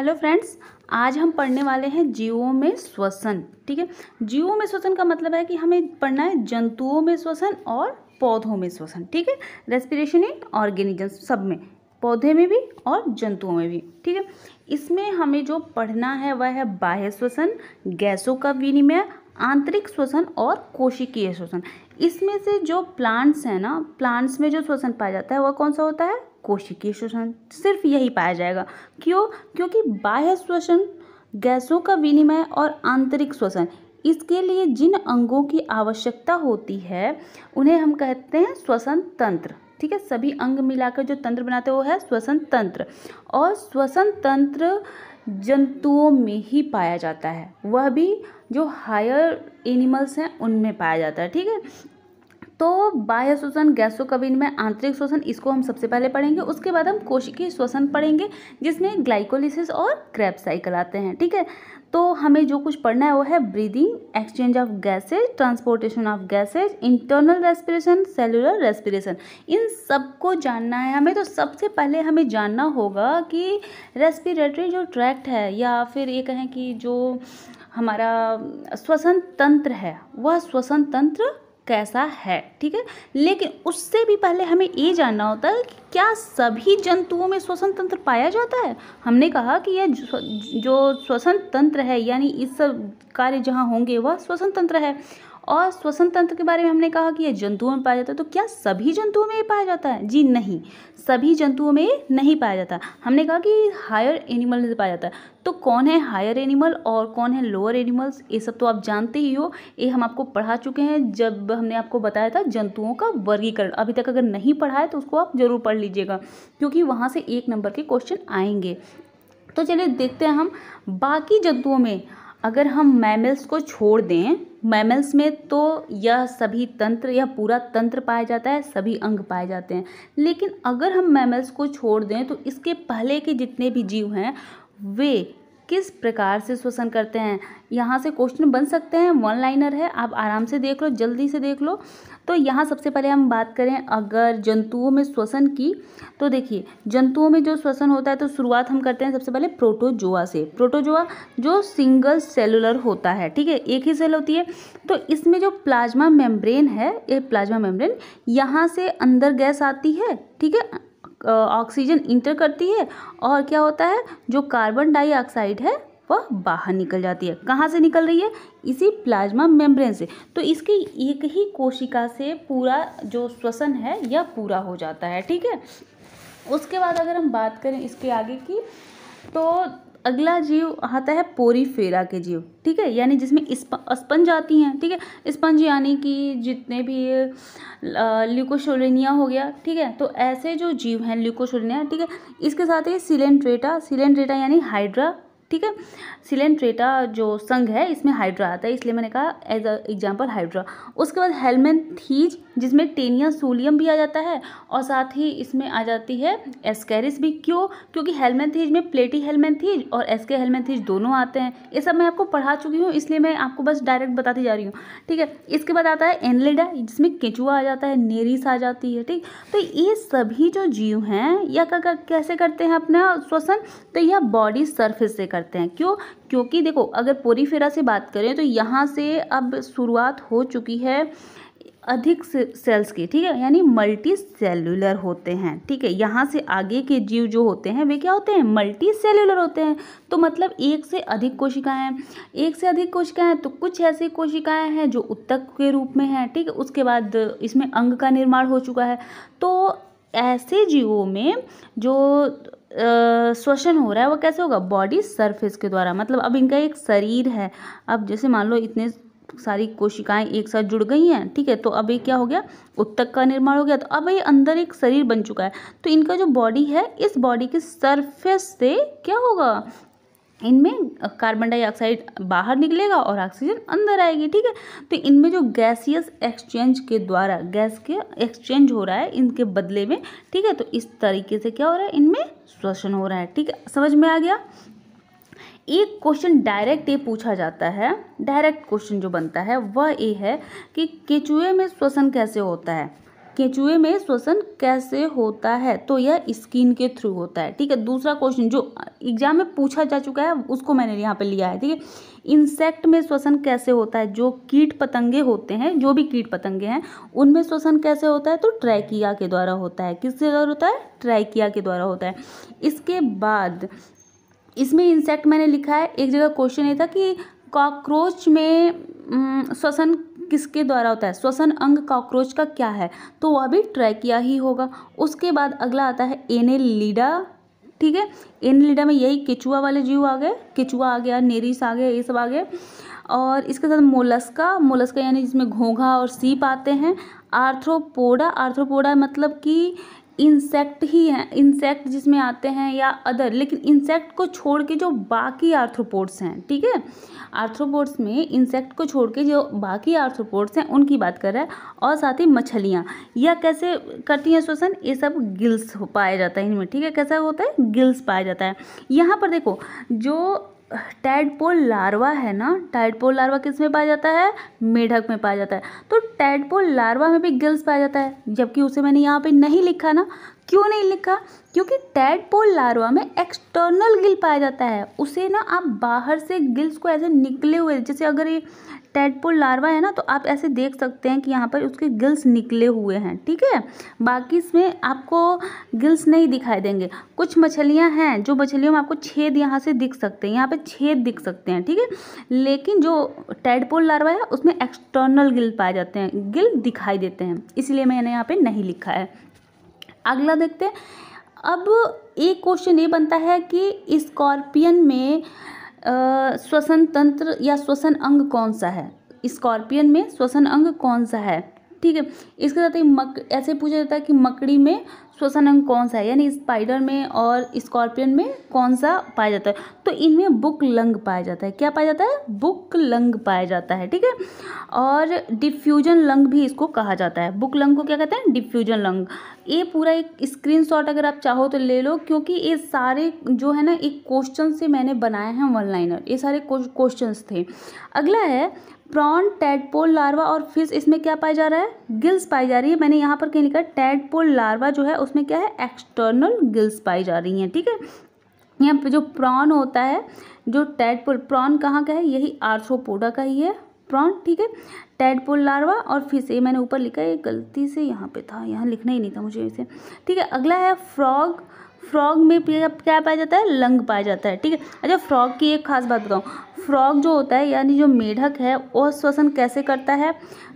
hello friends आज हम पढ़ने वाले हैं जीवों में श्वसन ठीक है जीवों में श्वसन का मतलब है कि हमें पढ़ना है जंतुओं में श्वसन और पौधों में श्वसन ठीक है रेस्पिरेशन इन ऑर्गेनिजम सब में पौधे में भी और जंतुओं में भी ठीक है इसमें हमें जो पढ़ना है वह है बाह्य श्वसन गैसों का विनिमय आंतरिक श्वसन और कोशिकीय श्वसन इसमें से जो प्लांट्स हैं ना प्लांट्स में जो श्वसन पाया जाता है वह कौन सा होता है कोशिकीय श्वसन सिर्फ यही पाया जाएगा क्यों क्योंकि बाह्य श्वसन गैसों का विनिमय और आंतरिक श्वसन इसके लिए जिन अंगों की आवश्यकता होती है उन्हें हम कहते हैं श्वसन तंत्र ठीक है सभी अंग मिलाकर जो तंत्र बनाते हैं वो है श्वसन तंत्र और श्वसन तंत्र जंतुओं में ही पाया जाता है वह भी जो हायर एनिमल्स हैं उनमें पाया जाता है ठीक है तो बाह्य श्वसन गैसो कविन में आंतरिक श्वसन इसको हम सबसे पहले पढ़ेंगे उसके बाद हम कोशिकीय श्वसन पढ़ेंगे जिसमें ग्लाइकोलिसिस और क्रैप साइकिल आते हैं ठीक है तो हमें जो कुछ पढ़ना है वो है breathing exchange of gases transportation of gases internal respiration cellular respiration इन सबको जानना है हमें तो सबसे पहले हमें जानना होगा कि रेस्पिरेटरी जो ट्रैक्ट है या फिर ये कहें कि जो हमारा श्वसन तंत्र है वह श्वसन तंत्र कैसा है ठीक है लेकिन उससे भी पहले हमें ये जानना होता है कि क्या सभी जंतुओं में श्वसन तंत्र पाया जाता है हमने कहा कि यह जो श्वसन तंत्र है यानी इस सब कार्य जहाँ होंगे वह श्वसन तंत्र है और श्वसन तंत्र के बारे में हमने कहा कि ये जंतुओं में पाया जाता है तो क्या सभी जंतुओं में ये पाया जाता है जी नहीं सभी जंतुओं में नहीं पाया जाता हमने कहा कि हायर एनिमल में पाया जाता है तो कौन है हायर एनिमल और कौन है लोअर एनिमल्स ये सब तो आप जानते ही हो ये हम आपको पढ़ा चुके हैं जब हमने आपको बताया था जंतुओं का वर्गीकरण अभी तक अगर नहीं पढ़ा है तो उसको आप ज़रूर पढ़ लीजिएगा क्योंकि वहाँ से एक नंबर के क्वेश्चन आएंगे तो चलिए देखते हैं हम बाकी जंतुओं में अगर हम मैमल्स को छोड़ दें मैमल्स में तो यह सभी तंत्र यह पूरा तंत्र पाया जाता है सभी अंग पाए जाते हैं लेकिन अगर हम मैमल्स को छोड़ दें तो इसके पहले के जितने भी जीव हैं वे किस प्रकार से श्वसन करते हैं यहाँ से क्वेश्चन बन सकते हैं वन लाइनर है आप आराम से देख लो जल्दी से देख लो तो यहाँ सबसे पहले हम बात करें अगर जंतुओं में श्वसन की तो देखिए जंतुओं में जो श्वसन होता है तो शुरुआत हम करते हैं सबसे पहले प्रोटोजोआ से प्रोटोजोआ जो सिंगल सेलुलर होता है ठीक है एक ही सेल होती है तो इसमें जो प्लाज्मा मेम्ब्रेन है ये प्लाज्मा मेम्ब्रेन यहाँ से अंदर गैस आती है ठीक है ऑक्सीजन इंटर करती है और क्या होता है जो कार्बन डाइऑक्साइड है वह बाहर निकल जाती है कहाँ से निकल रही है इसी प्लाज्मा मेम्ब्रेन से तो इसकी एक ही कोशिका से पूरा जो श्वसन है यह पूरा हो जाता है ठीक है उसके बाद अगर हम बात करें इसके आगे की तो अगला जीव आता है पोरी फेरा के जीव ठीक है यानी जिसमें स्पंज आती हैं ठीक है स्पंज यानी कि जितने भी ल्यूकोशोलिनिया हो गया ठीक है तो ऐसे जो जीव हैं ल्यूकोशोलिनिया ठीक है इसके साथ ही सिलेंट्रेटा सिलेंट्रेटा यानी हाइड्रा ठीक है सिलेंट्रेटा जो संघ है इसमें हाइड्रा आता है इसलिए मैंने कहा एज अ एग्जाम्पल हाइड्रा उसके बाद हेलमेन थीज जिसमें टेनिया सोलियम भी आ जाता है और साथ ही इसमें आ जाती है एस्केरिस भी क्यों क्योंकि हेलमेंथीज में प्लेटी हेलमेंथीज और एस्के हेलमेंथीज दोनों आते हैं ये सब मैं आपको पढ़ा चुकी हूँ इसलिए मैं आपको बस डायरेक्ट बताती जा रही हूँ ठीक है इसके बाद आता है एनलेडा जिसमें केचुआ आ जाता है नेरिस आ जाती है ठीक तो ये सभी जो जीव हैं या कैसे करते हैं अपना श्वसन तो यह बॉडी सरफेस से करते हैं क्यों क्योंकि देखो अगर पोरीफेरा से बात करें तो यहाँ से अब शुरुआत हो चुकी है अधिक सेल्स की ठीक है यानी मल्टी सेलुलर होते हैं ठीक है यहाँ से आगे के जीव जो होते हैं वे क्या होते हैं मल्टी सेलुलर होते हैं तो मतलब एक से अधिक कोशिकाएं एक से अधिक कोशिकाएं तो कुछ ऐसी कोशिकाएं हैं जो उत्तक के रूप में हैं ठीक है उसके बाद इसमें अंग का निर्माण हो चुका है तो ऐसे जीवों में जो श्वसन हो रहा है वो कैसे होगा बॉडी सरफेस के द्वारा मतलब अब इनका एक शरीर है अब जैसे मान लो इतने सारी कोशिकाएं एक साथ जुड़ गई हैं ठीक है तो अब ये क्या हो गया उत्तक का निर्माण हो गया तो अब ये अंदर एक शरीर बन चुका है तो इनका जो बॉडी है इस बॉडी के सरफेस से क्या होगा इनमें कार्बन डाइऑक्साइड बाहर निकलेगा और ऑक्सीजन अंदर आएगी ठीक है तो इनमें जो गैसियस एक्सचेंज के द्वारा गैस के एक्सचेंज हो रहा है इनके बदले में ठीक है तो इस तरीके से क्या हो रहा है इनमें श्वसन हो रहा है ठीक है समझ में आ गया एक क्वेश्चन डायरेक्ट ये पूछा जाता है डायरेक्ट क्वेश्चन जो बनता है वह ये है कि केचुए में श्वसन कैसे होता है केचुए में श्वसन कैसे होता है तो यह स्किन के थ्रू होता है ठीक है दूसरा क्वेश्चन जो एग्जाम में पूछा जा चुका है उसको मैंने यहाँ पे लिया है ठीक है इंसेक्ट में श्वसन कैसे होता है जो कीट पतंगे होते हैं जो भी कीट पतंगे हैं उनमें श्वसन कैसे होता है तो ट्रैकिया के द्वारा होता है किसके द्वारा होता है ट्रैकिया के द्वारा होता है इसके बाद इसमें इंसेक्ट मैंने लिखा है एक जगह क्वेश्चन ये था कि कॉकरोच में श्वसन किसके द्वारा होता है श्वसन अंग कॉकरोच का क्या है तो वह भी किया ही होगा उसके बाद अगला आता है एने लीडा ठीक है एने लीडा में यही केचुआ वाले जीव आ गए केचुआ आ गया नेरिस आ गया ये सब आ गए और इसके साथ मोलस्का मोलस्का यानी जिसमें घोंघा और सीप आते हैं आर्थ्रोपोडा आर्थ्रोपोडा मतलब कि इंसेक्ट ही हैं इंसेक्ट जिसमें आते हैं या अदर लेकिन इंसेक्ट को छोड़ के जो बाकी आर्थ्रोपोड्स हैं ठीक है आर्थ्रोपोड्स में इंसेक्ट को छोड़ के जो बाकी आर्थ्रोपोड्स हैं उनकी बात कर रहा है और साथ ही मछलियाँ या कैसे करती हैं श्वसन ये सब गिल्स पाया जाता है इनमें ठीक है कैसा होता है गिल्स पाया जाता है यहाँ पर देखो जो टैडपोल लार्वा है ना टैडपोल लार्वा किस में पाया जाता है मेढक में पाया जाता है तो टैडपोल लार्वा में भी गिल्स पाया जाता है जबकि उसे मैंने यहाँ पे नहीं लिखा ना क्यों नहीं लिखा क्योंकि टैडपोल लार्वा में एक्सटर्नल गिल पाया जाता है उसे ना आप बाहर से गिल्स को ऐसे निकले हुए जैसे अगर ये टेडपोल लार्वा है ना तो आप ऐसे देख सकते हैं कि यहाँ पर उसके गिल्स निकले हुए हैं ठीक है बाकी इसमें आपको गिल्स नहीं दिखाई देंगे कुछ मछलियाँ हैं जो मछलियों में आपको छेद यहाँ से दिख सकते हैं यहाँ पर छेद दिख सकते हैं ठीक है लेकिन जो टेडपोल लार्वा है उसमें एक्सटर्नल गिल पाए जाते हैं गिल दिखाई देते हैं इसलिए मैंने यहाँ पर नहीं लिखा है अगला देखते हैं अब एक क्वेश्चन ये बनता है कि स्कॉर्पियन में श्वसन तंत्र या श्वसन अंग कौन सा है स्कॉर्पियन में श्वसन अंग कौन सा है ठीक है इसके साथ ही मक ऐसे पूछा जाता है कि मकड़ी में श्वसन अंग कौन सा है यानी स्पाइडर में और स्कॉर्पियन में कौन सा पाया जाता है तो इनमें बुक लंग पाया जाता है क्या पाया जाता है बुक लंग पाया जाता है ठीक है और डिफ्यूजन लंग भी इसको कहा जाता है बुक लंग को क्या कहते हैं डिफ्यूजन लंग ये पूरा एक स्क्रीनशॉट अगर आप चाहो तो ले लो क्योंकि ये सारे जो है ना एक क्वेश्चन से मैंने बनाए हैं वन लाइनर ये सारे क्वेश्चन थे अगला है प्रॉन टैडपोल लार्वा और फिश इसमें क्या पाया जा रहा है गिल्स पाई जा रही है मैंने यहाँ पर क्या लिखा है टैडपोल लार्वा जो है उसमें क्या है एक्सटर्नल गिल्स पाई जा रही हैं ठीक है यहाँ पे जो प्रॉन होता है जो टैडपोल प्रॉन कहाँ का है यही आर्थ्रोपोडा का ही है प्रॉन ठीक है टैडपोल लार्वा और फिश ये मैंने ऊपर लिखा है गलती से यहाँ पे था यहाँ लिखना ही नहीं था मुझे इसे ठीक है अगला है फ्रॉग फ्रॉग में क्या पाया जाता है लंग पाया जाता है ठीक है अच्छा फ्रॉग की एक खास बात बताऊँ फ्रॉग जो होता है यानी जो मेढक है वह श्वसन कैसे करता है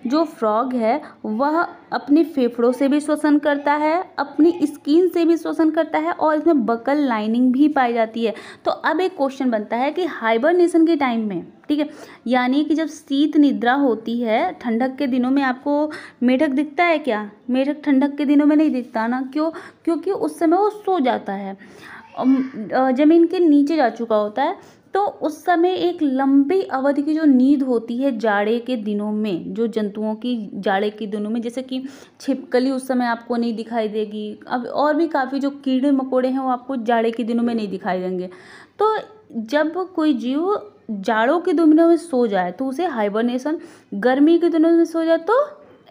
जो फ्रॉग है वह अपने फेफड़ों से भी श्वसन करता है अपनी स्किन से भी श्वसन करता है और इसमें बकल लाइनिंग भी पाई जाती है तो अब एक क्वेश्चन बनता है कि हाइबरनेशन के टाइम में ठीक है यानी कि जब शीत निद्रा होती है ठंडक के दिनों में आपको मेढक दिखता है क्या मेढक ठंडक के दिनों में नहीं दिखता ना क्यों क्योंकि उस समय वो सो जाता है ज़मीन के नीचे जा चुका होता है तो उस समय एक लंबी अवधि की जो नींद होती है जाड़े के दिनों में जो जंतुओं की जाड़े के दिनों में जैसे कि छिपकली उस समय आपको नहीं दिखाई देगी अब और भी काफ़ी जो कीड़े मकोड़े हैं वो आपको जाड़े के दिनों में नहीं दिखाई देंगे तो जब कोई जीव जाड़ों के दिनों में सो जाए तो उसे हाइबरनेशन गर्मी के दिनों में सो जाए तो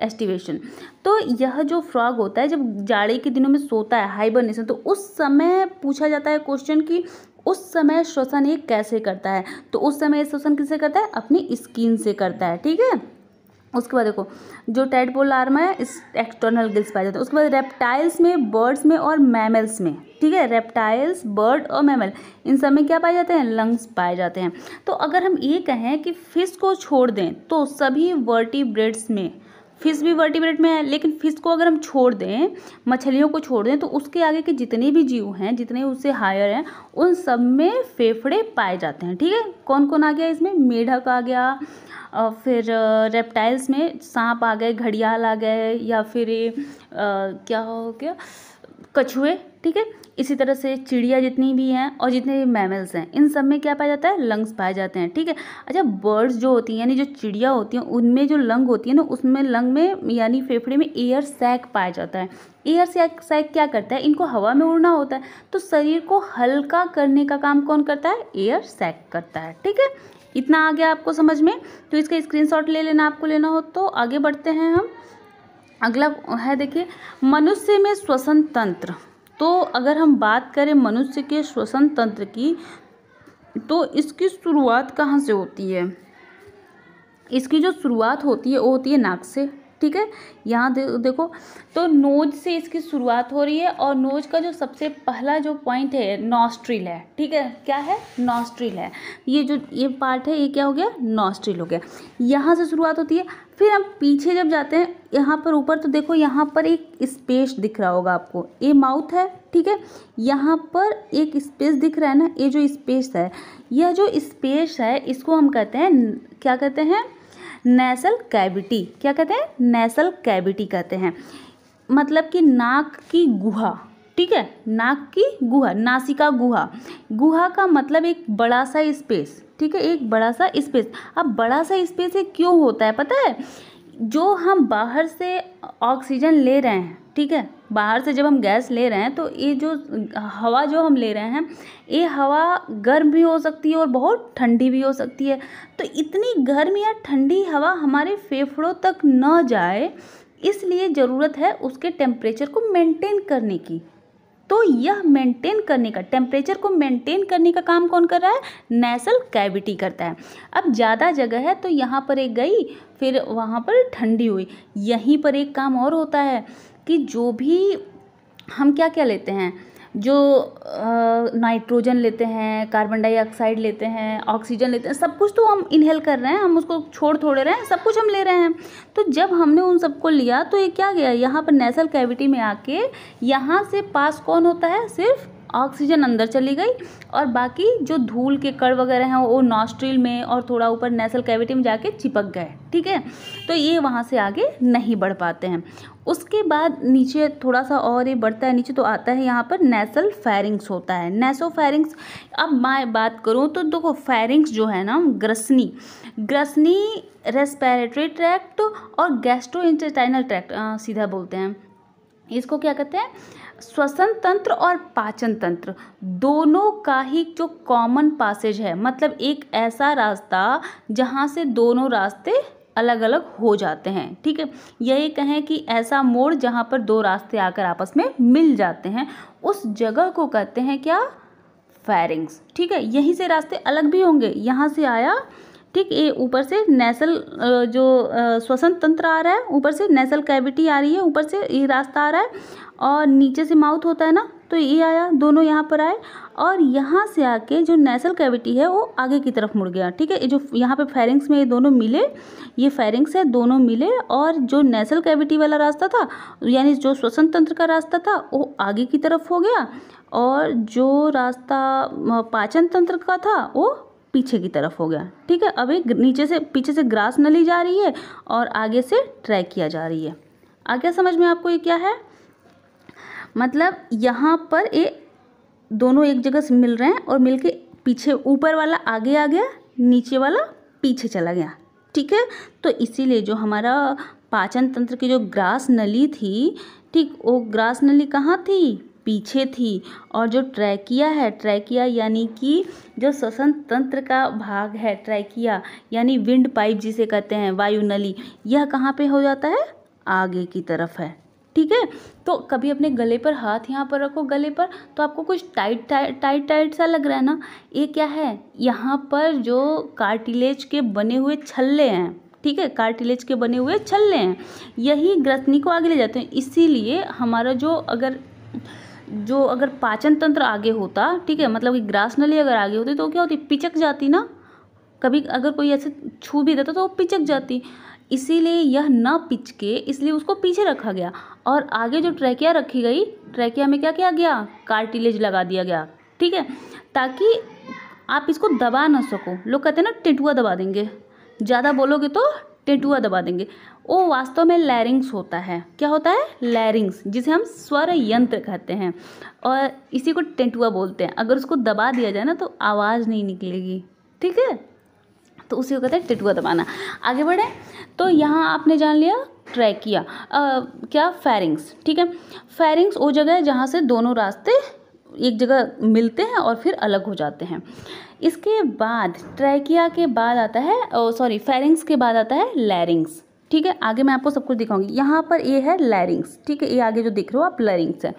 एस्टिवेशन तो यह जो फ्रॉग होता है जब जाड़े के दिनों में सोता है हाइबरनेशन तो उस समय पूछा जाता है क्वेश्चन कि उस समय श्वसन ये कैसे करता है तो उस समय श्वसन किससे करता है अपनी स्किन से करता है ठीक है उसके बाद देखो जो टेडपोल आर्मा है इस एक्सटर्नल गिल्स पाए जाते हैं उसके बाद रेप्टाइल्स में बर्ड्स में और मैमल्स में ठीक है रेप्टाइल्स बर्ड और मैमल इन सब में क्या पाए जाते हैं लंग्स पाए जाते हैं तो अगर हम ये कहें कि फिश को छोड़ दें तो सभी वर्टिब्रेड्स में फिश भी वर्टिब्रेट में है लेकिन फिश को अगर हम छोड़ दें मछलियों को छोड़ दें तो उसके आगे के जितने भी जीव हैं जितने उससे हायर हैं उन सब में फेफड़े पाए जाते हैं ठीक है कौन कौन आ गया इसमें मेढक आ गया फिर रेप्टाइल्स में सांप आ गए घड़ियाल आ गए या फिर आ, क्या हो गया कछुए ठीक है इसी तरह से चिड़िया जितनी भी हैं और जितने भी मैमल्स हैं इन सब में क्या पाया जाता है लंग्स पाए जाते हैं ठीक है अच्छा बर्ड्स जो होती हैं यानी जो चिड़िया होती हैं उनमें जो लंग होती है ना उसमें लंग में यानी फेफड़े में एयर सैक पाया जाता है एयर सैक सैक क्या करता है इनको हवा में उड़ना होता है तो शरीर को हल्का करने का काम कौन करता है एयर सैक करता है ठीक है इतना आ गया आपको समझ में तो इसका स्क्रीन ले लेना आपको लेना हो तो आगे बढ़ते हैं हम अगला है देखिए मनुष्य में श्वसन तंत्र तो अगर हम बात करें मनुष्य के श्वसन तंत्र की तो इसकी शुरुआत कहाँ से होती है इसकी जो शुरुआत होती है वो होती है नाक से ठीक है यहाँ दे, देखो तो नोज से इसकी शुरुआत हो रही है और नोज का जो सबसे पहला जो पॉइंट है नॉस्ट्रिल है ठीक है क्या है नॉस्ट्रिल है ये जो ये पार्ट है ये क्या हो गया नॉस्ट्रिल हो गया यहाँ से शुरुआत होती है फिर हम पीछे जब जाते हैं यहाँ पर ऊपर तो देखो यहाँ पर एक स्पेस दिख रहा होगा आपको ये माउथ है ठीक है यहाँ पर एक स्पेस दिख रहा है ना ये जो स्पेस है यह जो स्पेस है इसको हम कहते हैं क्या कहते हैं नेसल कैविटी क्या कहते हैं नेसल कैविटी कहते हैं मतलब कि नाक की गुहा ठीक है नाक की गुहा नासिका गुहा गुहा का मतलब एक बड़ा सा स्पेस ठीक है एक बड़ा सा स्पेस अब बड़ा सा स्पेस क्यों होता है पता है जो हम बाहर से ऑक्सीजन ले रहे हैं ठीक है बाहर से जब हम गैस ले रहे हैं तो ये जो हवा जो हम ले रहे हैं ये हवा गर्म भी हो सकती है और बहुत ठंडी भी हो सकती है तो इतनी गर्म या ठंडी हवा हमारे फेफड़ों तक न जाए इसलिए ज़रूरत है उसके टेम्परेचर को मेंटेन करने की तो यह मेंटेन करने का टेम्परेचर को मेंटेन करने का काम कौन कर रहा है नेसल कैविटी करता है अब ज़्यादा जगह है तो यहाँ पर एक गई फिर वहाँ पर ठंडी हुई यहीं पर एक काम और होता है कि जो भी हम क्या क्या लेते हैं जो नाइट्रोजन लेते हैं कार्बन डाइऑक्साइड लेते हैं ऑक्सीजन लेते हैं सब कुछ तो हम इनहेल कर रहे हैं हम उसको छोड़ थोड़े रहे हैं सब कुछ हम ले रहे हैं तो जब हमने उन सबको लिया तो ये क्या गया यहाँ पर नेसल कैविटी में आके यहाँ से पास कौन होता है सिर्फ ऑक्सीजन अंदर चली गई और बाकी जो धूल के कड़ वगैरह हैं वो नॉस्ट्रिल में और थोड़ा ऊपर नेसल कैविटी में जाके चिपक गए ठीक है तो ये वहाँ से आगे नहीं बढ़ पाते हैं उसके बाद नीचे थोड़ा सा और ये बढ़ता है नीचे तो आता है यहाँ पर नेसल फैरिंग्स होता है नेसो फैरिंग्स अब मैं बात करूँ तो देखो फैरिंग्स जो है ना ग्रसनी ग्रसनी रेस्पिरेटरी ट्रैक्ट और गैस्ट्रो इंटेस्टाइनल ट्रैक्ट सीधा बोलते हैं इसको क्या कहते हैं श्वसन तंत्र और पाचन तंत्र दोनों का ही जो कॉमन पासेज है मतलब एक ऐसा रास्ता जहाँ से दोनों रास्ते अलग अलग हो जाते हैं ठीक है यही कहें कि ऐसा मोड़ जहाँ पर दो रास्ते आकर आपस में मिल जाते हैं उस जगह को कहते हैं क्या फैरिंग्स ठीक है यहीं से रास्ते अलग भी होंगे यहाँ से आया ठीक ये ऊपर से नेसल जो श्वसन तंत्र आ रहा है ऊपर से नेसल कैविटी आ रही है ऊपर से ये रास्ता आ रहा है और नीचे से माउथ होता है ना तो ये आया दोनों यहाँ पर आए और यहाँ से आके जो नेसल कैविटी है वो आगे की तरफ मुड़ गया ठीक है ये जो यहाँ पे फेरिंग्स में ये दोनों मिले ये फेरिंग्स है दोनों मिले और जो नेसल कैविटी वाला रास्ता था यानी जो श्वसन तंत्र का रास्ता था वो आगे की तरफ हो गया और जो रास्ता पाचन तंत्र का था वो पीछे की तरफ हो गया ठीक है अब एक नीचे से पीछे से ग्रास नली जा रही है और आगे से ट्रैक किया जा रही है आगे समझ में आपको ये क्या है मतलब यहाँ पर ये दोनों एक जगह से मिल रहे हैं और मिल के पीछे ऊपर वाला आगे आ गया नीचे वाला पीछे चला गया ठीक है तो इसीलिए जो हमारा पाचन तंत्र की जो ग्रास नली थी ठीक वो ग्रास नली कहाँ थी पीछे थी और जो ट्रैकिया है ट्रैकिया यानी कि जो श्वसन तंत्र का भाग है ट्रैकिया यानी विंड पाइप जिसे कहते हैं वायु नली यह कहाँ पे हो जाता है आगे की तरफ है ठीक है तो कभी अपने गले पर हाथ यहाँ पर रखो गले पर तो आपको कुछ टाइट टाइट टाइट टाइट सा लग रहा है ना ये क्या है यहाँ पर जो कार्टिलेज के बने हुए छल्ले हैं ठीक है कार्टिलेज के बने हुए छल्ले हैं यही ग्रथनी को आगे ले जाते हैं इसीलिए हमारा जो अगर जो अगर पाचन तंत्र आगे होता ठीक है मतलब कि ग्रास नली अगर आगे होती तो क्या होती पिचक जाती ना कभी अगर कोई ऐसे छू भी देता तो वो पिचक जाती इसीलिए यह न पिचके इसलिए उसको पीछे रखा गया और आगे जो ट्रैकिया रखी गई ट्रैकिया में क्या किया गया कार्टिलेज लगा दिया गया ठीक है ताकि आप इसको दबा ना सको लोग कहते हैं ना टेंटुआ दबा देंगे ज़्यादा बोलोगे तो टेंटुआ दबा देंगे वो वास्तव में लैरिंग्स होता है क्या होता है लैरिंग्स जिसे हम स्वर यंत्र कहते हैं और इसी को टेंटुआ बोलते हैं अगर उसको दबा दिया जाए ना तो आवाज़ नहीं निकलेगी ठीक है तो उसी को कहते हैं टिटुआ दबाना आगे बढ़े तो यहाँ आपने जान लिया ट्रैकिया क्या फेरिंग्स ठीक है फेरिंग्स वो जगह है जहाँ से दोनों रास्ते एक जगह मिलते हैं और फिर अलग हो जाते हैं इसके बाद ट्रैकिया के बाद आता है सॉरी फेरिंग्स के बाद आता है लैरिंग्स ठीक है आगे मैं आपको सब कुछ दिखाऊंगी यहाँ पर ये है लैरिंग्स ठीक है ये आगे जो दिख रहे हो आप लैरिंग्स है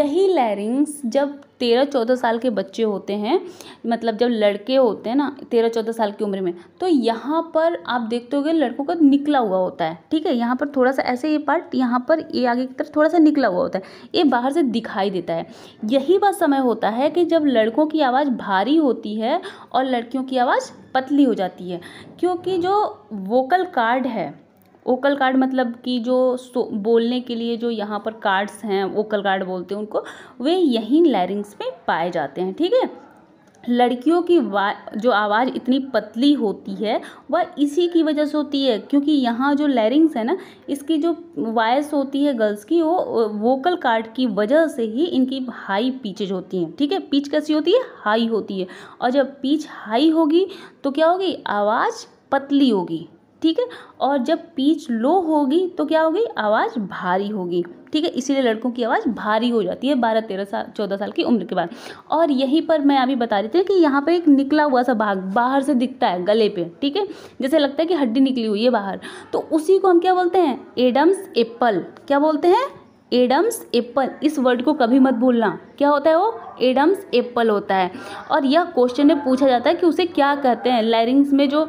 यही लैरिंग्स जब तेरह चौदह साल के बच्चे होते हैं मतलब जब लड़के होते हैं ना तेरह चौदह साल की उम्र में तो यहाँ पर आप देखते गए लड़कों का निकला हुआ होता है ठीक है यहाँ पर थोड़ा सा ऐसे ये पार्ट यहाँ पर ये आगे की तरफ थोड़ा सा निकला हुआ होता है ये बाहर से दिखाई देता है यही बात समय होता है कि जब लड़कों की आवाज़ भारी होती है और लड़कियों की आवाज़ पतली हो जाती है क्योंकि जो वोकल कार्ड है ओकल कार्ड मतलब कि जो बोलने के लिए जो यहाँ पर कार्ड्स हैं ओकल कार्ड बोलते हैं उनको वे यहीं लैरिंग्स में पाए जाते हैं ठीक है लड़कियों की जो आवाज़ इतनी पतली होती है वह इसी की वजह से होती है क्योंकि यहाँ जो लैरिंग्स है ना इसकी जो वॉयस होती है गर्ल्स की वो वोकल कार्ड की वजह से ही इनकी हाई पीचेज होती हैं ठीक है पीच कैसी होती है हाई होती है और जब पीच हाई होगी तो क्या होगी आवाज़ पतली होगी ठीक है और जब पीच लो होगी तो क्या होगी आवाज़ भारी होगी ठीक है इसीलिए लड़कों की आवाज़ भारी हो जाती है बारह तेरह साल चौदह साल की उम्र के बाद और यहीं पर मैं अभी बता रही थी कि यहाँ पर एक निकला हुआ सा भाग बाहर से दिखता है गले पे ठीक है जैसे लगता है कि हड्डी निकली हुई है बाहर तो उसी को हम क्या बोलते हैं एडम्स एप्पल क्या बोलते हैं एडम्स एप्पल इस वर्ड को कभी मत भूलना क्या होता है वो एडम्स एप्पल होता है और यह क्वेश्चन में पूछा जाता है कि उसे क्या कहते हैं लैरिंग्स में जो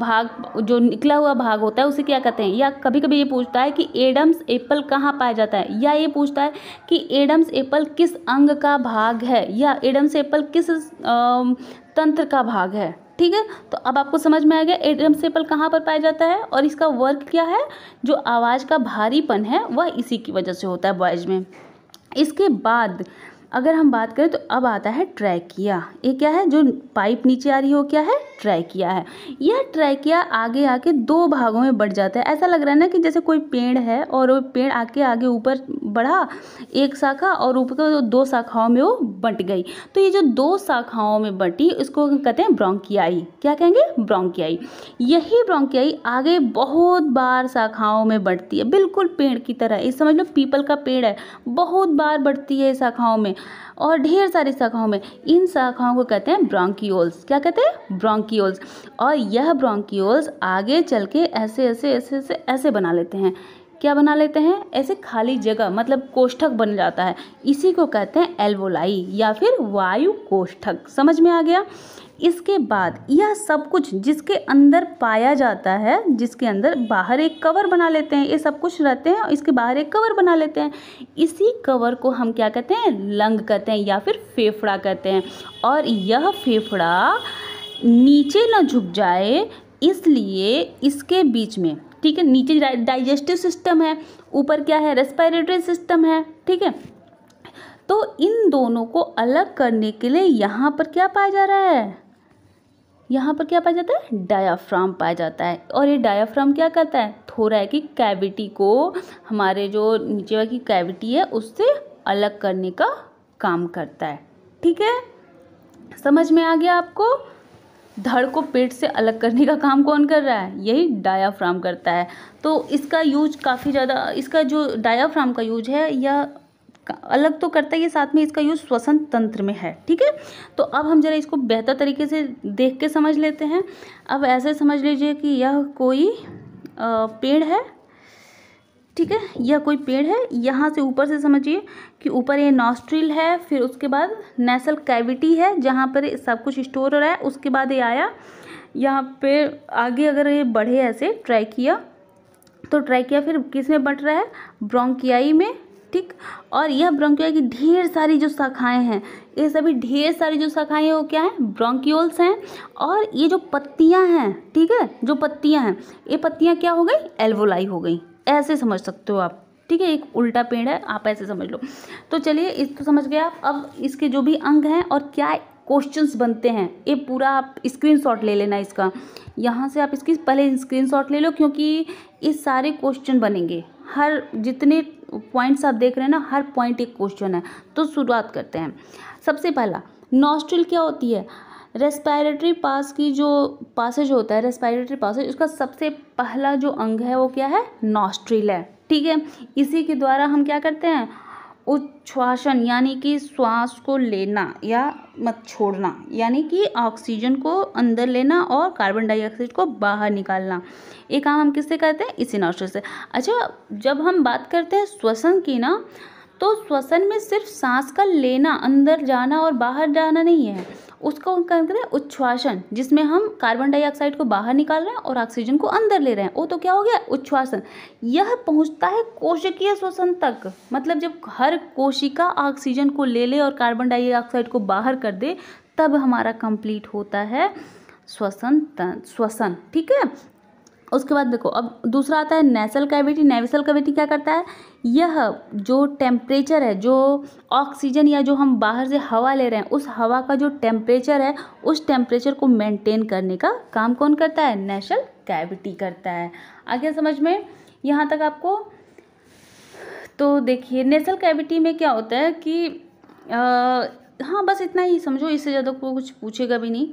भाग जो निकला हुआ भाग होता है उसे क्या कहते हैं या कभी कभी ये पूछता है कि एडम्स एप्पल कहाँ पाया जाता है या ये पूछता है कि एडम्स एप्पल किस अंग का भाग है या एडम्स एप्पल किस तंत्र का भाग है ठीक है तो अब आपको समझ में आ गया एडम सेपल कहाँ पर पाया जाता है और इसका वर्क क्या है जो आवाज़ का भारीपन है वह इसी की वजह से होता है बॉयज में इसके बाद अगर हम बात करें तो अब आता है ट्रैकिया ये क्या है जो पाइप नीचे आ रही हो क्या है ट्रैकिया है यह ट्रैकिया आगे आके दो भागों में बढ़ जाता है ऐसा लग रहा है ना कि जैसे कोई पेड़ है और वो पेड़ आके आगे ऊपर बढ़ा एक शाखा और ऊपर दो शाखाओं में वो बंट गई तो ये जो दो शाखाओं में बंटी इसको कहते हैं ब्रोंकियाई क्या कहेंगे ब्रोंकियाई यही ब्रोंकियाई आगे बहुत बार शाखाओं में बढ़ती है बिल्कुल पेड़ की तरह इस समझ लो पीपल का पेड़ है बहुत बार बढ़ती है शाखाओं में और ढेर सारी शाखाओं में इन शाखाओं को कहते हैं ब्रोंकियोल्स क्या कहते हैं ब्रोंकियोल्स और यह ब्रोंकियोल्स आगे चल के ऐसे ऐसे ऐसे ऐसे ऐसे बना लेते हैं क्या बना लेते हैं ऐसे खाली जगह मतलब कोष्ठक बन जाता है इसी को कहते हैं एल्वोलाई या फिर वायु कोष्ठक समझ में आ गया इसके बाद यह सब कुछ जिसके अंदर पाया जाता है जिसके अंदर बाहर एक कवर बना लेते हैं ये सब कुछ रहते हैं और इसके बाहर एक कवर बना लेते हैं इसी कवर को हम क्या कहते हैं लंग कहते हैं या फिर फेफड़ा कहते हैं और यह फेफड़ा नीचे ना झुक जाए इसलिए इसके बीच में ठीक है नीचे डाइजेस्टिव सिस्टम है ऊपर क्या है रेस्पिरेटरी सिस्टम है ठीक है तो इन दोनों को अलग करने के लिए यहाँ पर क्या पाया जा रहा है यहाँ पर क्या पाया जाता है डायाफ्राम पाया जाता है और ये डायाफ्राम क्या करता है थोड़ा है कि कैविटी को हमारे जो नीचे की कैविटी है उससे अलग करने का काम करता है ठीक है समझ में आ गया आपको धड़ को पेट से अलग करने का काम कौन कर रहा है यही डायाफ्राम करता है तो इसका यूज काफ़ी ज़्यादा इसका जो डायाफ्राम का यूज है यह अलग तो करता ही ये साथ में इसका यूज श्वसन तंत्र में है ठीक है तो अब हम जरा इसको बेहतर तरीके से देख के समझ लेते हैं अब ऐसे समझ लीजिए कि यह कोई पेड़ है ठीक है यह कोई पेड़ है यहाँ से ऊपर से समझिए कि ऊपर ये नॉस्ट्रिल है फिर उसके बाद नेसल कैविटी है जहाँ पर सब कुछ स्टोर हो रहा है उसके बाद ये आया यहाँ पे आगे अगर ये बढ़े ऐसे ट्राई किया तो ट्राई किया फिर किस में बट रहा है ब्रोंकियाई में ठीक और यह ब्रोंकियोल की ढेर सारी जो शाखाएं हैं ये सभी ढेर सारी जो शाखाएं हैं वो क्या है ब्रोंकियोल्स हैं और ये जो पत्तियां हैं ठीक है जो पत्तियां हैं ये पत्तियां क्या हो गई एल्वोलाई हो गई ऐसे समझ सकते हो आप ठीक है एक उल्टा पेड़ है आप ऐसे समझ लो तो चलिए इसको तो समझ गए आप अब इसके जो भी अंग हैं और क्या क्वेश्चंस बनते हैं ये पूरा आप स्क्रीनशॉट ले लेना इसका यहाँ से आप इसकी पहले स्क्रीनशॉट ले लो क्योंकि ये सारे क्वेश्चन बनेंगे हर जितने पॉइंट्स आप देख रहे हैं ना हर पॉइंट एक क्वेश्चन है तो शुरुआत करते हैं सबसे पहला नॉस्ट्रल क्या होती है रेस्पायरेटरी पास की जो पासेज होता है रेस्पायरेटरी पासेज उसका सबसे पहला जो अंग है वो क्या है नॉस्ट्रिल है ठीक है इसी के द्वारा हम क्या करते हैं उच्छ्वासन यानी कि श्वास को लेना या मत छोड़ना यानी कि ऑक्सीजन को अंदर लेना और कार्बन डाइऑक्साइड को बाहर निकालना ये काम हम किससे करते हैं इसी नॉस्ट्रल से अच्छा जब हम बात करते हैं श्वसन की ना तो श्वसन में सिर्फ सांस का लेना अंदर जाना और बाहर जाना नहीं है उसको क्या करें उच्छ्वासन जिसमें हम कार्बन डाइऑक्साइड को बाहर निकाल रहे हैं और ऑक्सीजन को अंदर ले रहे हैं वो तो क्या हो गया उच्छ्वासन यह पहुंचता है कोशिकीय श्वसन तक मतलब जब हर कोशिका ऑक्सीजन को ले ले और कार्बन डाइऑक्साइड को बाहर कर दे तब हमारा कंप्लीट होता है श्वसन श्वसन ठीक है उसके बाद देखो अब दूसरा आता है नेसल कैविटी नेविसल कैविटी क्या करता है यह जो टेम्परेचर है जो ऑक्सीजन या जो हम बाहर से हवा ले रहे हैं उस हवा का जो टेम्परेचर है उस टेम्परेचर को मेंटेन करने का काम कौन करता है नेशल कैविटी करता है आगे समझ में यहाँ तक आपको तो देखिए नेसल कैविटी में क्या होता है कि आ, हाँ बस इतना ही समझो इससे ज़्यादा को कुछ पूछेगा भी नहीं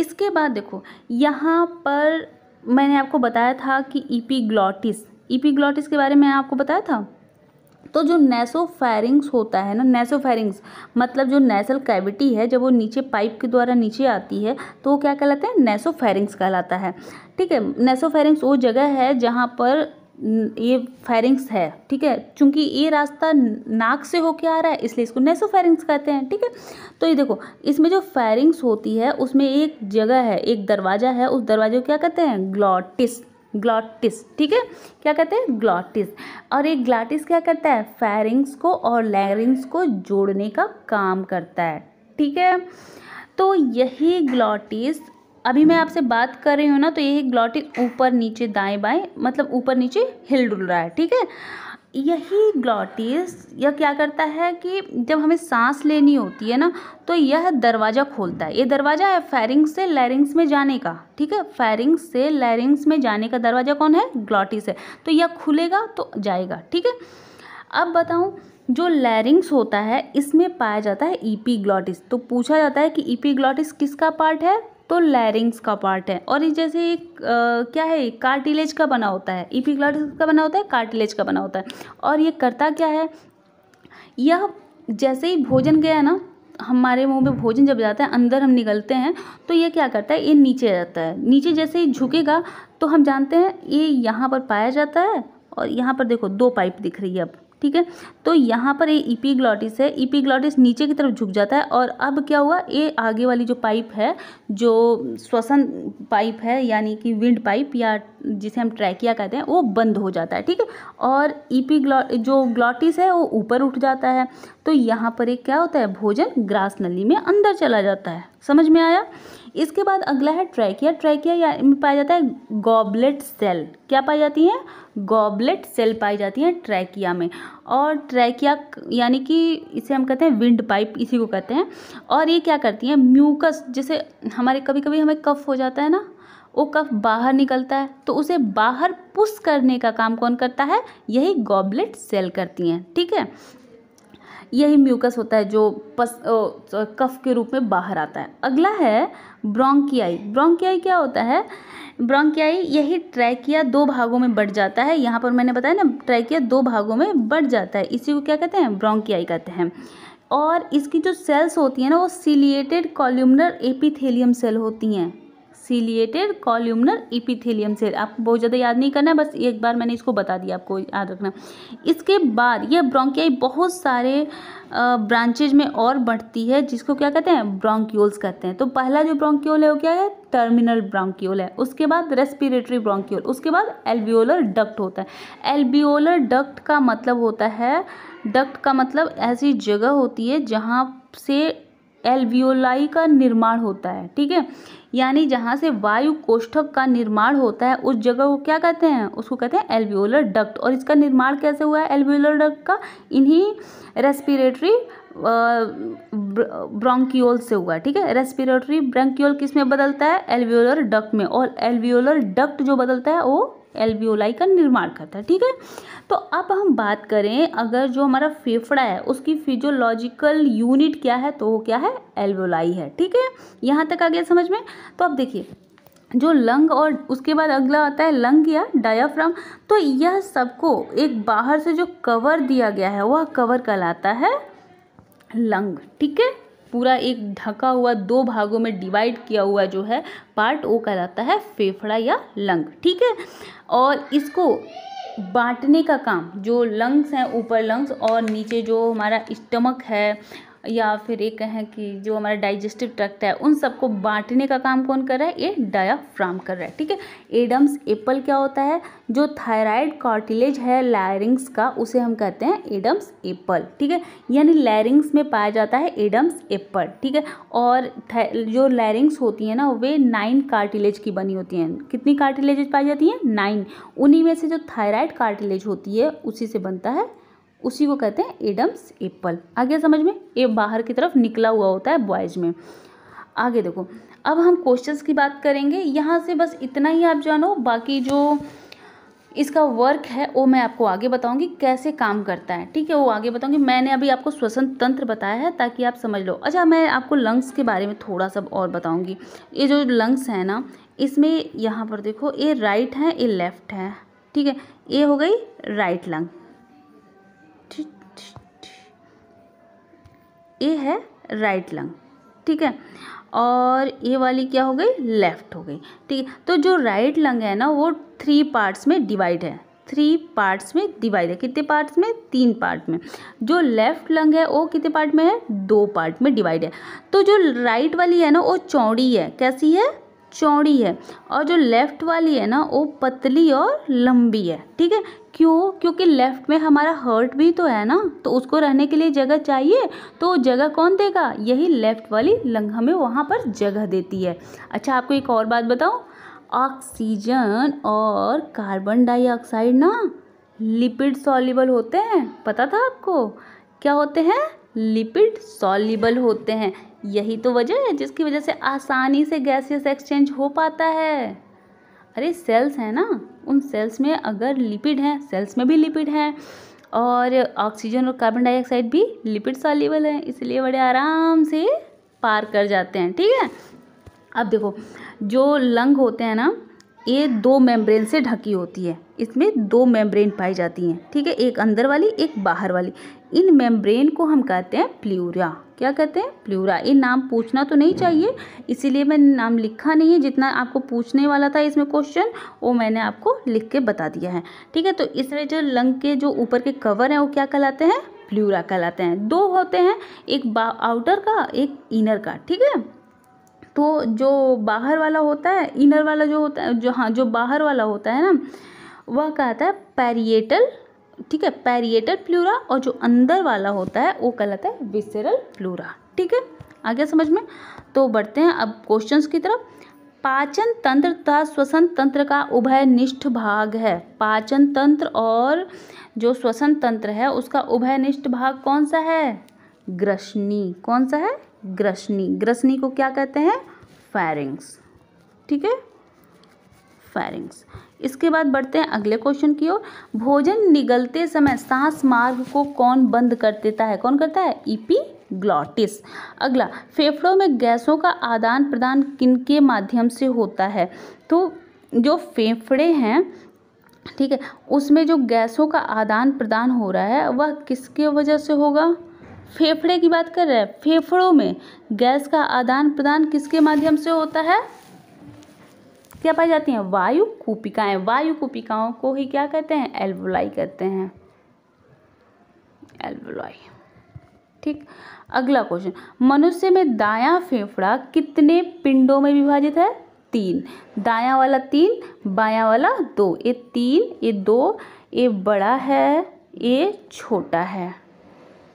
इसके बाद देखो यहाँ पर मैंने आपको बताया था कि ईपीग्लॉटिस ईपीग्लॉटिस के बारे में आपको बताया था तो जो नेसोफेरिंग्स होता है ना नेसोफेरिंग्स मतलब जो नेसल कैविटी है जब वो नीचे पाइप के द्वारा नीचे आती है तो वो क्या कहलाते हैं नेसोफेरिंग्स कहलाता है ठीक है नेसोफेरिंग्स वो जगह है जहाँ पर ये फेरिंग्स है ठीक है क्योंकि ये रास्ता नाक से होके आ रहा है इसलिए इसको नेसो फेरिंग्स कहते हैं ठीक है तो ये देखो इसमें जो फेरिंग्स होती है उसमें एक जगह है एक दरवाज़ा है उस दरवाजे को क्या कहते हैं ग्लॉटिस ग्लॉटिस ठीक है क्या कहते हैं ग्लॉटिस और ये ग्लाटिस क्या करता है फेरिंग्स को और लैरिंग्स को जोड़ने का काम करता है ठीक है तो यही ग्लॉटिस अभी मैं आपसे बात कर रही हूँ ना तो ये ग्लॉटिस ऊपर नीचे दाएं बाएं मतलब ऊपर नीचे हिल डुल रहा है ठीक है यही ग्लॉटिस यह क्या करता है कि जब हमें सांस लेनी होती है ना तो यह दरवाज़ा खोलता है ये दरवाज़ा है फेरिंग्स से लैरिंग्स में जाने का ठीक है फेरिंग्स से लैरिंग्स में जाने का दरवाज़ा कौन है ग्लॉटिस है तो यह खुलेगा तो जाएगा ठीक है अब बताऊँ जो लैरिंग्स होता है इसमें पाया जाता है ईपी ग्लॉटिस तो पूछा जाता है कि ईपी ग्लॉटिस किसका पार्ट है तो लैरिंग्स का पार्ट है और ये जैसे एक क्या है कार्टिलेज का बना होता है इपिग्लॉटिस e का बना होता है कार्टिलेज का बना होता है और ये करता क्या है यह जैसे ही भोजन गया ना हमारे मुंह में भोजन जब जाता है अंदर हम निकलते हैं तो ये क्या करता है ये नीचे जाता है नीचे जैसे ही झुकेगा तो हम जानते हैं ये यहाँ पर पाया जाता है और यहाँ पर देखो दो पाइप दिख रही है अब ठीक है तो यहाँ पर ये ईपीग्लॉटिस है ईपीग्लॉटिस नीचे की तरफ झुक जाता है और अब क्या हुआ ये आगे वाली जो पाइप है जो श्वसन पाइप है यानी कि विंड पाइप या जिसे हम ट्रैकिया कहते हैं वो बंद हो जाता है ठीक है और ईपी जो ग्लॉटिस है वो ऊपर उठ जाता है तो यहाँ पर एक क्या होता है भोजन ग्रास नली में अंदर चला जाता है समझ में आया इसके बाद अगला है ट्रैकिया ट्रैकिया या पाया जाता है गॉबलेट सेल क्या पाई जाती है गॉबलेट सेल पाई जाती हैं ट्रैकिया में और ट्रैकिया यानी कि इसे हम कहते हैं विंड पाइप इसी को कहते हैं और ये क्या करती हैं म्यूकस जैसे हमारे कभी कभी हमें कफ हो जाता है ना वो कफ बाहर निकलता है तो उसे बाहर पुश करने का काम कौन करता है यही गॉबलेट सेल करती हैं ठीक है यही म्यूकस होता है जो पस कफ के रूप में बाहर आता है अगला है ब्रोंकियाई ब्रोंकियाई क्या होता है ब्रोंकियाई यही ट्रैकिया दो भागों में बढ़ जाता है यहाँ पर मैंने बताया ना ट्रैकिया दो भागों में बढ़ जाता है इसी को क्या कहते हैं ब्रोंकियाई कहते हैं और इसकी जो सेल्स होती हैं ना वो सिलिएटेड कॉल्यूमनर एपिथेलियम सेल होती हैं सीलिएटेड कॉल्यूमनर इपिथेलियम सेल आपको बहुत ज़्यादा याद नहीं करना है बस एक बार मैंने इसको बता दिया आपको याद रखना इसके बाद यह ब्रोंकियाई बहुत सारे ब्रांचेज में और बढ़ती है जिसको क्या कहते हैं ब्रोंक्यूल्स कहते हैं तो पहला जो ब्रोंक्यूल है वो क्या है टर्मिनल ब्रोंक्यूल है उसके बाद रेस्पिरेटरी ब्रोंक्यूल उसके बाद एल्वियोलर डक्ट होता है एल्वियोलर डक्ट का मतलब होता है डक्ट का मतलब ऐसी जगह होती है जहाँ से एल्वियोलाई का निर्माण होता है ठीक है यानी जहाँ से वायु कोष्ठक का निर्माण होता है उस जगह को क्या कहते हैं उसको कहते हैं एल्वियोलर डक्ट और इसका निर्माण कैसे हुआ है एल्वियोलर डक्ट का इन्हीं रेस्पिरेटरी ब्रोंकियोल से हुआ ठीक है रेस्पिरेटरी ब्रोंकियोल किस में बदलता है एल्वियोलर डक्ट में और एल्वियोलर डक्ट जो बदलता है वो एल्वियोलाई का निर्माण करता है ठीक है तो अब हम बात करें अगर जो हमारा फेफड़ा है उसकी फिजियोलॉजिकल यूनिट क्या है तो वो क्या है एल्वियोलाई है ठीक है यहाँ तक आ गया समझ में तो अब देखिए जो लंग और उसके बाद अगला आता है लंग या डायाफ्राम तो यह सबको एक बाहर से जो कवर दिया गया है वह कवर कहलाता है लंग ठीक है पूरा एक ढका हुआ दो भागों में डिवाइड किया हुआ जो है पार्ट वो कहलाता है फेफड़ा या लंग ठीक है और इसको बांटने का काम जो लंग्स हैं ऊपर लंग्स और नीचे जो हमारा स्टमक है या फिर एक कहें कि जो हमारा डाइजेस्टिव ट्रैक्ट है उन सबको बांटने का काम कौन कर रहा है ये डायाफ्राम कर रहा है ठीक है एडम्स एप्पल क्या होता है जो थायराइड कार्टिलेज है लैरिंग्स का उसे हम कहते हैं एडम्स एप्पल ठीक है यानी लैरिंग्स में पाया जाता है एडम्स एप्पल ठीक है और जो लैरिंग्स होती हैं ना वे नाइन कार्टिलेज की बनी होती हैं कितनी कार्टिलेज पाई जाती हैं नाइन उन्हीं में से जो थायराइड कार्टिलेज होती है उसी से बनता है उसी को कहते हैं एडम्स एप्पल आ गया समझ में ये बाहर की तरफ निकला हुआ होता है बॉयज में आगे देखो अब हम क्वेश्चंस की बात करेंगे यहाँ से बस इतना ही आप जानो बाकी जो इसका वर्क है वो मैं आपको आगे बताऊंगी कैसे काम करता है ठीक है वो आगे बताऊंगी मैंने अभी आपको श्वसन तंत्र बताया है ताकि आप समझ लो अच्छा मैं आपको लंग्स के बारे में थोड़ा सा और बताऊंगी ये जो लंग्स है ना इसमें यहाँ पर देखो ये राइट है ये लेफ्ट है ठीक है ये हो गई राइट लंग ए है राइट लंग ठीक है और ये वाली क्या हो गई लेफ्ट हो गई ठीक है तो जो राइट लंग है ना वो थ्री पार्ट्स में डिवाइड है थ्री पार्ट्स में डिवाइड है कितने पार्ट्स में तीन पार्ट में जो लेफ्ट लंग है वो कितने पार्ट में है दो पार्ट में डिवाइड है तो जो राइट वाली है ना वो चौड़ी है कैसी है चौड़ी है और जो लेफ़्ट वाली है ना वो पतली और लंबी है ठीक है क्यों क्योंकि लेफ़्ट में हमारा हर्ट भी तो है ना तो उसको रहने के लिए जगह चाहिए तो जगह कौन देगा यही लेफ़्ट वाली लंग हमें वहाँ पर जगह देती है अच्छा आपको एक और बात बताऊँ ऑक्सीजन और कार्बन डाइऑक्साइड ना लिपिड सॉल्यूबल होते हैं पता था आपको क्या होते हैं लिपिड सॉल्यूबल होते हैं यही तो वजह है जिसकी वजह से आसानी से गैसियस एक्सचेंज हो पाता है अरे सेल्स हैं ना उन सेल्स में अगर लिपिड हैं सेल्स में भी लिपिड हैं और ऑक्सीजन और कार्बन डाइऑक्साइड भी लिपिड सॉल्यूबल हैं इसलिए बड़े आराम से पार कर जाते हैं ठीक है अब देखो जो लंग होते हैं ना ये दो मेम्ब्रेन से ढकी होती है इसमें दो मेम्ब्रेन पाई जाती हैं ठीक है एक अंदर वाली एक बाहर वाली इन मेम्ब्रेन को हम कहते हैं प्लूरिया क्या कहते हैं प्लूरा ये नाम पूछना तो नहीं चाहिए इसीलिए मैं नाम लिखा नहीं है जितना आपको पूछने वाला था इसमें क्वेश्चन वो मैंने आपको लिख के बता दिया है ठीक है तो इसमें जो लंग के जो ऊपर के कवर हैं वो क्या कहलाते हैं प्लूरा कहलाते हैं दो होते हैं एक आउटर का एक इनर का ठीक है तो जो बाहर वाला होता है इनर वाला जो होता है जो हाँ जो बाहर वाला होता है ना वह कहता है पैरिएटल ठीक है पैरिएटल प्लूरा और जो अंदर वाला होता है वो कहलाता है विसरल प्लूरा ठीक है आगे समझ में तो बढ़ते हैं अब क्वेश्चंस की तरफ पाचन तंत्र तथा श्वसन तंत्र का उभय निष्ठ भाग है पाचन तंत्र और जो श्वसन तंत्र है उसका उभय निष्ठ भाग कौन सा है ग्रसनी कौन सा है ग्रसनी ग्रसनी को क्या कहते हैं फैरिंग्स ठीक है फैरिंग्स इसके बाद बढ़ते हैं अगले क्वेश्चन की ओर भोजन निगलते समय सांस मार्ग को कौन बंद कर देता है कौन करता है ईपी e ग्लॉटिस अगला फेफड़ों में गैसों का आदान प्रदान किनके माध्यम से होता है तो जो फेफड़े हैं ठीक है उसमें जो गैसों का आदान प्रदान हो रहा है वह किसके वजह से होगा फेफड़े की बात कर रहे हैं फेफड़ों में गैस का आदान प्रदान किसके माध्यम से होता है क्या पाई जाती हैं वायु कूपिकाएँ वायु कूपिकाओं को ही क्या कहते हैं एल्वोलाई कहते हैं एल्वोलाई ठीक अगला क्वेश्चन मनुष्य में दाया फेफड़ा कितने पिंडों में विभाजित है तीन दाया वाला तीन बाया वाला दो ये तीन ये दो ये बड़ा है ये छोटा है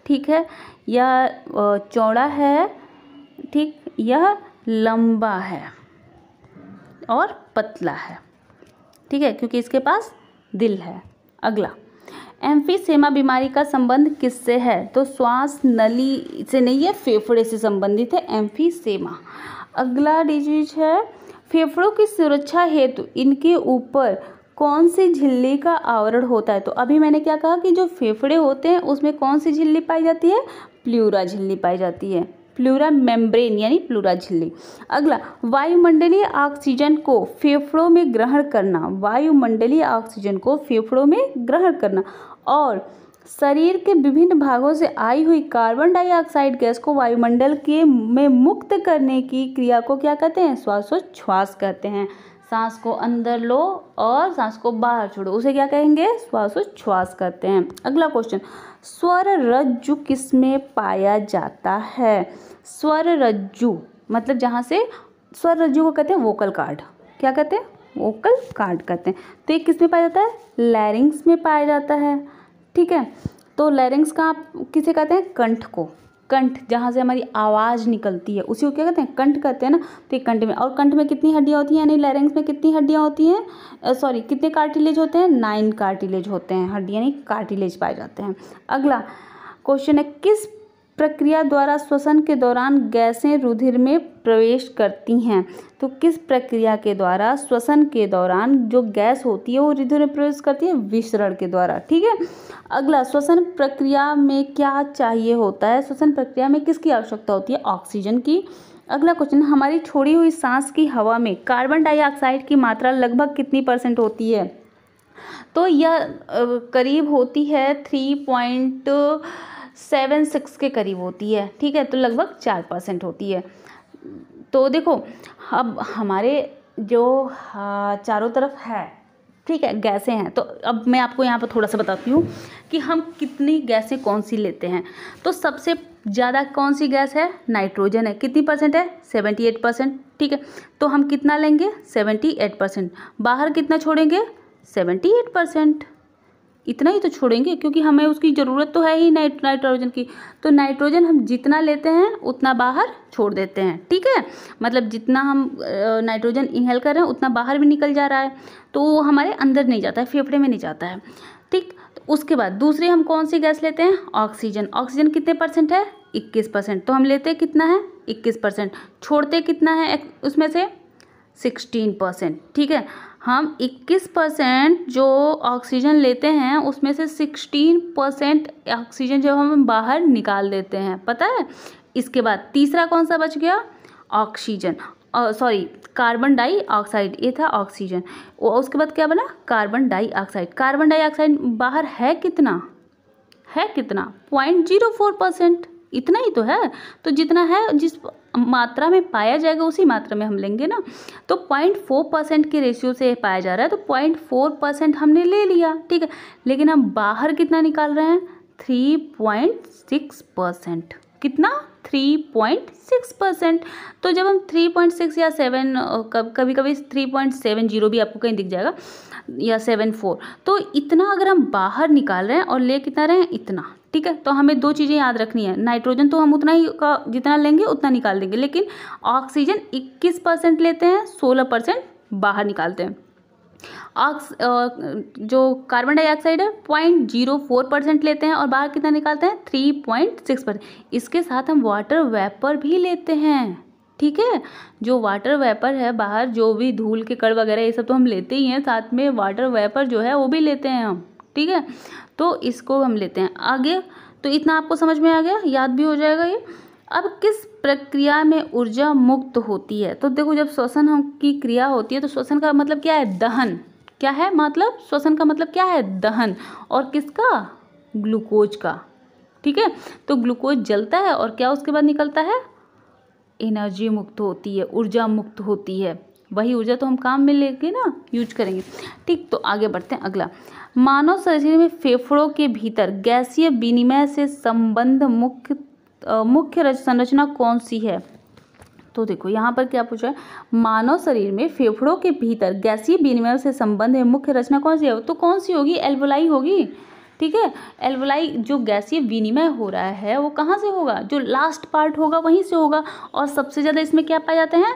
ठीक है यह चौड़ा है ठीक यह लंबा है और पतला है ठीक है क्योंकि इसके पास दिल है अगला एम्फीसेमा बीमारी का संबंध किससे है तो श्वास नली से नहीं है फेफड़े से संबंधित है एम्फीसेमा अगला डिजीज है फेफड़ों की सुरक्षा हेतु इनके ऊपर कौन सी झिल्ली का आवरण होता है तो अभी मैंने क्या कहा कि जो फेफड़े होते हैं उसमें कौन सी झिल्ली पाई जाती है प्ल्यूरा झिल्ली पाई जाती है प्लूरा मेम्ब्रेन यानी प्लूरा झिल्ली अगला वायुमंडलीय ऑक्सीजन को फेफड़ों में ग्रहण करना वायुमंडलीय ऑक्सीजन को फेफड़ों में ग्रहण करना और शरीर के विभिन्न भागों से आई हुई कार्बन डाइऑक्साइड गैस को वायुमंडल के में मुक्त करने की क्रिया को क्या कहते हैं श्वासोच्छ्वास कहते हैं सांस को अंदर लो और सांस को बाहर छोड़ो उसे क्या कहेंगे श्वासोच्छ्वास कहते हैं अगला क्वेश्चन स्वर रज्जु किस में पाया जाता है स्वर रज्जु मतलब जहाँ से स्वर रज्जु को कहते हैं वोकल कार्ड क्या कहते हैं वोकल कार्ड कहते हैं तो ये किस में पाया जाता है लैरिंग्स में पाया जाता है ठीक है तो लैरिंग्स का आप किसे कहते हैं कंठ को कंठ जहाँ से हमारी आवाज़ निकलती है उसी को क्या कहते हैं कंठ कहते हैं ना तो कंठ में और कंठ में कितनी हड्डियाँ होती हैं यानी लैरेंग्स में कितनी हड्डियाँ होती हैं सॉरी कितने कार्टिलेज होते हैं नाइन कार्टिलेज होते हैं हड्डी यानी कार्टिलेज पाए जाते हैं अगला क्वेश्चन है किस प्रक्रिया द्वारा श्वसन के दौरान गैसें रुधिर में प्रवेश करती हैं तो किस प्रक्रिया के द्वारा श्वसन के दौरान जो गैस होती है वो रुधिर में प्रवेश करती है विसरण के द्वारा ठीक है अगला श्वसन प्रक्रिया में क्या चाहिए होता है श्वसन प्रक्रिया में किसकी आवश्यकता होती है ऑक्सीजन की अगला क्वेश्चन हमारी छोड़ी हुई सांस की हवा में कार्बन डाइऑक्साइड की मात्रा लगभग कितनी परसेंट होती है तो यह करीब होती है थ्री पॉइंट सेवन सिक्स के करीब होती है ठीक है तो लगभग चार परसेंट होती है तो देखो अब हमारे जो हाँ, चारों तरफ है ठीक है गैसें हैं तो अब मैं आपको यहाँ पर थोड़ा सा बताती हूँ कि हम कितनी गैसें कौन सी लेते हैं तो सबसे ज़्यादा कौन सी गैस है नाइट्रोजन है कितनी परसेंट है सेवेंटी एट परसेंट ठीक है तो हम कितना लेंगे सेवेंटी एट परसेंट बाहर कितना छोड़ेंगे सेवेंटी एट परसेंट इतना ही तो छोड़ेंगे क्योंकि हमें उसकी ज़रूरत तो है ही नाइट नाइट्रोजन की तो नाइट्रोजन हम जितना लेते हैं उतना बाहर छोड़ देते हैं ठीक है मतलब जितना हम नाइट्रोजन इनहेल कर रहे हैं उतना बाहर भी निकल जा रहा है तो वो हमारे अंदर नहीं जाता है फेफड़े में नहीं जाता है ठीक तो उसके बाद दूसरी हम कौन सी गैस लेते हैं ऑक्सीजन ऑक्सीजन कितने परसेंट है इक्कीस परसेंट तो हम लेते कितना है इक्कीस परसेंट छोड़ते कितना है उसमें से सिक्सटीन परसेंट ठीक है हम 21 परसेंट जो ऑक्सीजन लेते हैं उसमें से 16 परसेंट ऑक्सीजन जब हम बाहर निकाल देते हैं पता है इसके बाद तीसरा कौन सा बच गया ऑक्सीजन सॉरी कार्बन डाइऑक्साइड ये था ऑक्सीजन उसके बाद क्या बना कार्बन डाइऑक्साइड कार्बन डाइऑक्साइड बाहर है कितना है कितना पॉइंट जीरो फोर परसेंट इतना ही तो है तो जितना है जिस मात्रा में पाया जाएगा उसी मात्रा में हम लेंगे ना तो पॉइंट फोर परसेंट के रेशियो से पाया जा रहा है तो पॉइंट फोर परसेंट हमने ले लिया ठीक है लेकिन हम बाहर कितना निकाल रहे हैं थ्री पॉइंट सिक्स परसेंट कितना 3.6 परसेंट तो जब हम 3.6 या 7 कभी कभी कभी 3.70 भी आपको कहीं दिख जाएगा या 74 तो इतना अगर हम बाहर निकाल रहे हैं और ले कितना रहे हैं इतना ठीक है तो हमें दो चीज़ें याद रखनी है नाइट्रोजन तो हम उतना ही का जितना लेंगे उतना निकाल देंगे लेकिन ऑक्सीजन इक्कीस परसेंट लेते हैं सोलह परसेंट बाहर निकालते हैं ऑक्स जो कार्बन डाइऑक्साइड है पॉइंट जीरो फोर परसेंट लेते हैं और बाहर कितना निकालते हैं थ्री पॉइंट सिक्स परसेंट इसके साथ हम वाटर वेपर भी लेते हैं ठीक है जो वाटर वेपर है बाहर जो भी धूल के कड़ वगैरह ये सब तो हम लेते ही हैं साथ में वाटर वेपर जो है वो भी लेते हैं हम ठीक है तो इसको हम लेते हैं आगे तो इतना आपको समझ में आ गया याद भी हो जाएगा ये अब किस प्रक्रिया में ऊर्जा मुक्त होती है तो देखो जब श्वसन की क्रिया होती है तो श्वसन का मतलब क्या है दहन क्या है मतलब श्वसन का मतलब क्या है दहन और किसका ग्लूकोज का ठीक है तो ग्लूकोज जलता है और क्या उसके बाद निकलता है एनर्जी मुक्त होती है ऊर्जा मुक्त होती है वही ऊर्जा तो हम काम में लेके ना यूज करेंगे ठीक तो आगे बढ़ते हैं अगला मानव शरीर में फेफड़ों के भीतर गैसीय विनिमय से संबंध मुख्य मुख्य संरचना कौन सी है तो देखो यहाँ पर क्या पूछा है मानव शरीर में फेफड़ों के भीतर गैसीय विनिमय से संबंध है मुख्य रचना कौन सी है तो कौन सी होगी एल्वलाई होगी ठीक है एल्वलाई जो गैसीय विनिमय हो रहा है वो कहाँ से होगा जो लास्ट पार्ट होगा वहीं से होगा और सबसे ज़्यादा इसमें क्या पाए जाते हैं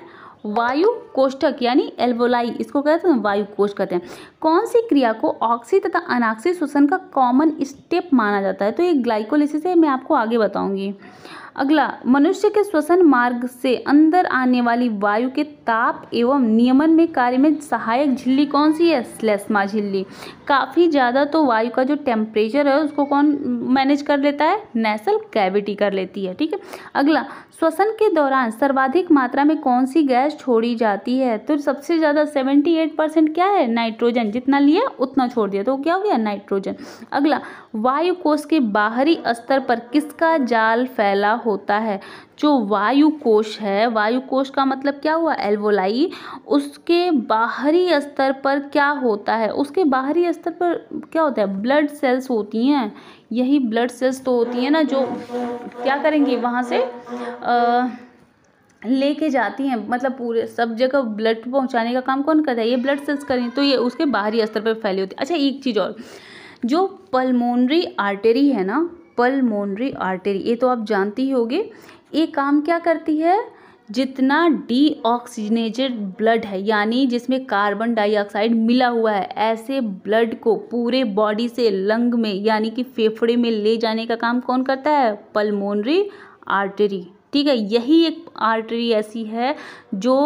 वायु कोष्ठक यानी एल्बोलाई इसको कहते हैं वायु कोष्ठ कहते हैं कौन सी क्रिया को ऑक्सी तथा अनाक्सी श्वसन का कॉमन स्टेप माना जाता है तो ये ग्लाइकोलिसिस है मैं आपको आगे बताऊंगी अगला मनुष्य के श्वसन मार्ग से अंदर आने वाली वायु के ताप एवं नियमन में कार्य में सहायक झिल्ली कौन सी है स्लेस्मा झिल्ली काफ़ी ज़्यादा तो वायु का जो टेम्परेचर है उसको कौन मैनेज कर लेता है नेसल कैविटी कर लेती है ठीक है अगला श्वसन के दौरान सर्वाधिक मात्रा में कौन सी गैस छोड़ी जाती है तो सबसे ज़्यादा सेवेंटी एट परसेंट क्या है नाइट्रोजन जितना लिया उतना छोड़ दिया तो क्या हो गया नाइट्रोजन अगला वायु कोष के बाहरी स्तर पर किसका जाल फैला होता है जो वायु कोष है वायु कोष का मतलब क्या हुआ एल्वोलाई उसके बाहरी स्तर पर क्या होता है उसके बाहरी स्तर पर क्या होता है ब्लड सेल्स होती हैं यही ब्लड सेल्स तो होती हैं ना जो क्या करेंगी वहाँ से लेके जाती हैं मतलब पूरे सब जगह ब्लड पहुंचाने का काम कौन करता है ये ब्लड सेल्स करें तो ये उसके बाहरी स्तर पर फैली होती है अच्छा एक चीज़ और जो पलमोनरी आर्टरी है ना पलमोनरी आर्टरी ये तो आप जानती ही होगी ये काम क्या करती है जितना डीऑक्सीजनेटेड ब्लड है यानी जिसमें कार्बन डाइऑक्साइड मिला हुआ है ऐसे ब्लड को पूरे बॉडी से लंग में यानी कि फेफड़े में ले जाने का काम कौन करता है पल्मोनरी आर्टरी ठीक है यही एक आर्टरी ऐसी है जो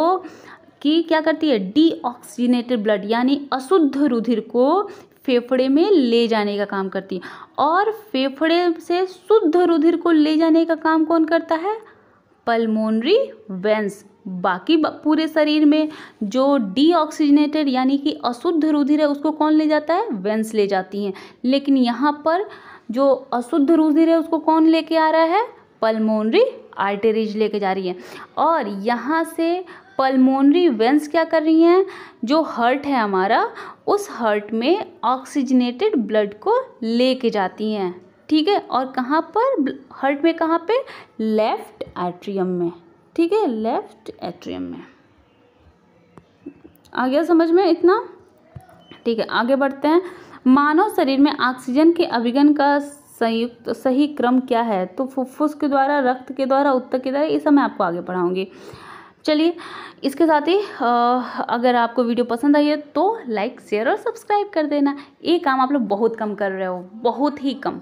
कि क्या करती है डीऑक्सीजनेटेड ब्लड यानी अशुद्ध रुधिर को फेफड़े में ले जाने का काम करती है और फेफड़े से शुद्ध रुधिर को ले जाने का काम कौन करता है पल्मोनरी वेंस बाकी पूरे शरीर में जो डीऑक्सीजनेटेड यानी कि अशुद्ध रुधिर है उसको कौन ले जाता है वेंस ले जाती हैं लेकिन यहाँ पर जो अशुद्ध रुधिर है उसको कौन लेके आ रहा है पल्मोनरी आर्टेरीज लेके जा रही है और यहाँ से पल्मोनरी वेंस क्या कर रही हैं जो हर्ट है हमारा उस हर्ट में ऑक्सीजनेटेड ब्लड को लेके जाती हैं ठीक है और कहाँ पर हर्ट में कहाँ पे लेफ़्ट एट्रियम में ठीक है लेफ्ट एट्रियम में आ गया समझ में इतना ठीक है आगे बढ़ते हैं मानव शरीर में ऑक्सीजन के अभिगन का संयुक्त सही क्रम क्या है तो फुफ्फुस के द्वारा रक्त के द्वारा उत्तर के द्वारा ये सब मैं आपको आगे पढ़ाऊँगी चलिए इसके साथ ही अगर आपको वीडियो पसंद आई है तो लाइक शेयर और सब्सक्राइब कर देना ये काम आप लोग बहुत कम कर रहे हो बहुत ही कम